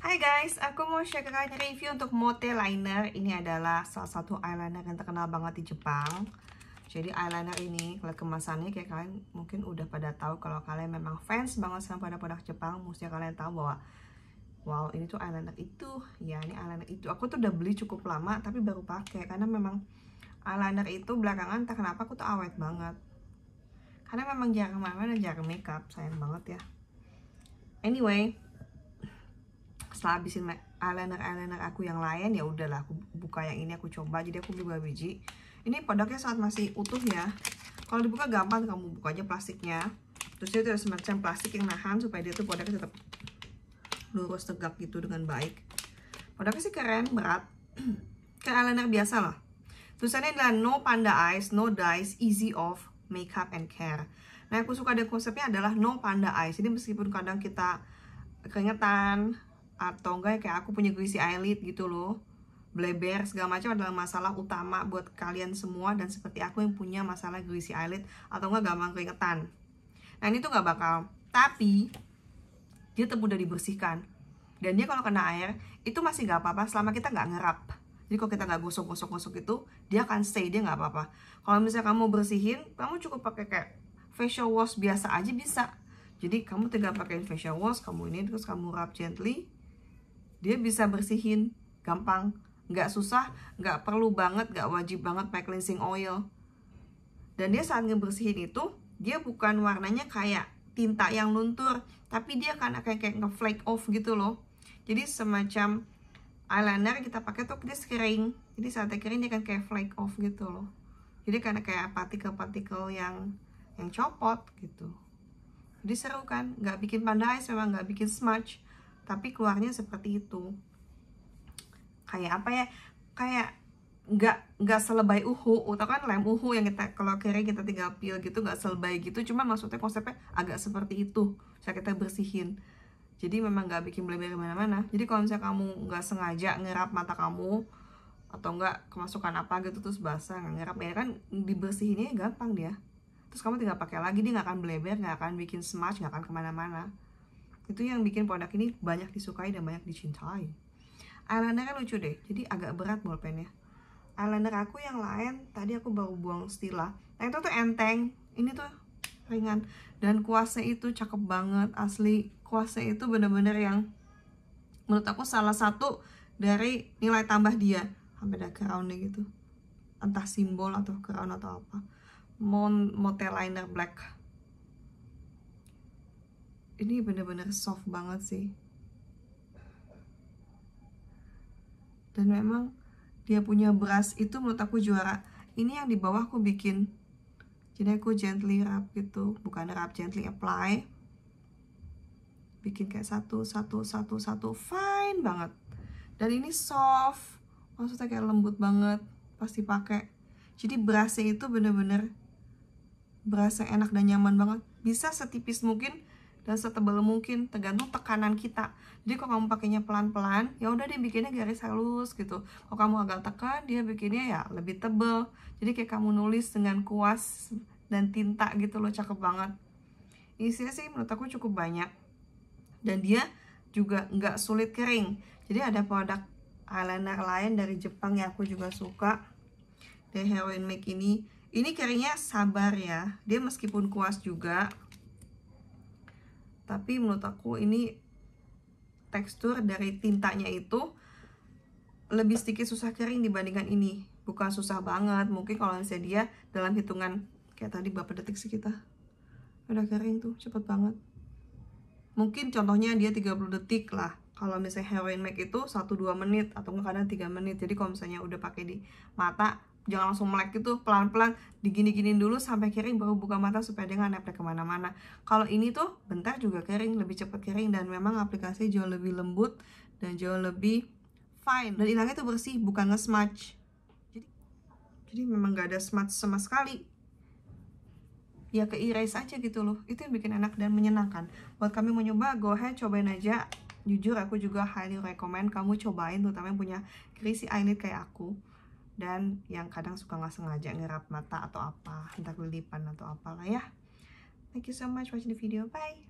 Hai guys, aku mau share ke kalian review untuk Mote Liner Ini adalah salah satu eyeliner yang terkenal banget di Jepang Jadi eyeliner ini, kalau kemasannya kayak kalian mungkin udah pada tahu Kalau kalian memang fans banget sama pada produk Jepang Mesti kalian tahu bahwa Wow, ini tuh eyeliner itu Ya, ini eyeliner itu Aku tuh udah beli cukup lama, tapi baru pakai Karena memang eyeliner itu belakangan tak kenapa aku tuh awet banget Karena memang jarang mana dan jarang makeup Sayang banget ya Anyway, setelah habisin eyeliner eyeliner aku yang lain ya udahlah aku buka yang ini aku coba jadi aku juga biji ini produknya saat masih utuh ya kalau dibuka gampang kamu buka aja plastiknya terus itu ada semacam plastik yang nahan supaya dia tuh produknya tetap lurus tegak gitu dengan baik produknya sih keren berat kayak eyeliner biasa lah tulisannya adalah no panda eyes no dyes easy off makeup and care nah aku suka dari konsepnya adalah no panda eyes ini meskipun kadang kita keringetan atau enggak ya, kayak aku punya krisis eyelid gitu loh bleber segala macam adalah masalah utama buat kalian semua dan seperti aku yang punya masalah greasy eyelid atau enggak gampang keringetan nah ini tuh nggak bakal tapi dia tetap udah dibersihkan dan dia kalau kena air itu masih nggak apa-apa selama kita nggak ngerap jadi kalau kita nggak gosok-gosok-gosok itu dia akan stay dia nggak apa-apa kalau misalnya kamu bersihin kamu cukup pakai kayak facial wash biasa aja bisa jadi kamu tinggal pakai facial wash kamu ini terus kamu rap gently dia bisa bersihin, gampang, nggak susah, nggak perlu banget, nggak wajib banget pakai cleansing oil. Dan dia saat ngebersihin itu, dia bukan warnanya kayak tinta yang luntur, tapi dia akan kayak kayak nge off gitu loh. Jadi semacam eyeliner kita pakai tuh dia kering. Jadi saat kering dia kan kayak flake off gitu loh. Jadi karena kayak partikel-partikel yang yang copot gitu. Jadi seru kan, nggak bikin panda eyes memang nggak bikin smudge tapi keluarnya seperti itu kayak apa ya kayak nggak nggak selebay uhu atau kan lem uhu yang kita kalau kiri kita tinggal pil gitu nggak selebay gitu cuma maksudnya konsepnya agak seperti itu saya kita bersihin jadi memang nggak bikin bleber mana-mana jadi kalau misalnya kamu nggak sengaja ngerap mata kamu atau nggak kemasukan apa gitu terus basah nggak ngerap ya kan dibersihinnya gampang dia terus kamu tinggal pakai lagi dia nggak akan bleber nggak akan bikin smudge nggak akan kemana-mana itu yang bikin produk ini banyak disukai dan banyak dicintai. Eyeliner kan lucu deh, jadi agak berat bolpennya. Eyeliner aku yang lain, tadi aku baru buang stila. Nah itu tuh enteng, ini tuh ringan. Dan kuasnya itu cakep banget, asli. Kuasnya itu bener-bener yang menurut aku salah satu dari nilai tambah dia. sampai ada crownnya gitu. Entah simbol atau crown atau apa. Mon Motel Liner Black ini bener-bener soft banget sih dan memang dia punya beras itu menurut aku juara ini yang di bawah aku bikin jadi aku gently rub gitu bukan rub gently apply bikin kayak satu satu satu satu fine banget dan ini soft maksudnya kayak lembut banget pasti pakai jadi berasnya itu bener-bener berasa enak dan nyaman banget bisa setipis mungkin dan setebal mungkin tergantung tekanan kita jadi kalau kamu pakainya pelan-pelan ya udah dia bikinnya garis halus gitu kalau kamu agak tekan dia bikinnya ya lebih tebel jadi kayak kamu nulis dengan kuas dan tinta gitu loh cakep banget isinya sih menurut aku cukup banyak dan dia juga nggak sulit kering jadi ada produk eyeliner lain dari Jepang yang aku juga suka The Heroin Make ini ini keringnya sabar ya dia meskipun kuas juga tapi menurut aku ini tekstur dari tintanya itu lebih sedikit susah kering dibandingkan ini bukan susah banget mungkin kalau misalnya dia dalam hitungan kayak tadi berapa detik sih kita udah kering tuh cepet banget mungkin contohnya dia 30 detik lah kalau misalnya heroin make itu 1-2 menit atau kadang 3 menit jadi kalau misalnya udah pakai di mata jangan langsung melek gitu pelan-pelan digini-giniin dulu sampai kering baru buka mata supaya dia nggak nempel kemana-mana kalau ini tuh bentar juga kering lebih cepat kering dan memang aplikasi jauh lebih lembut dan jauh lebih fine dan hilangnya tuh bersih bukan nge-smudge jadi, jadi memang nggak ada smudge sama sekali ya ke erase aja gitu loh itu yang bikin enak dan menyenangkan buat kami mau nyoba go ahead cobain aja jujur aku juga highly recommend kamu cobain terutama yang punya krisis eyelid kayak aku dan yang kadang suka nggak sengaja ngerap mata atau apa entah kelipan atau apalah ya thank you so much watching the video bye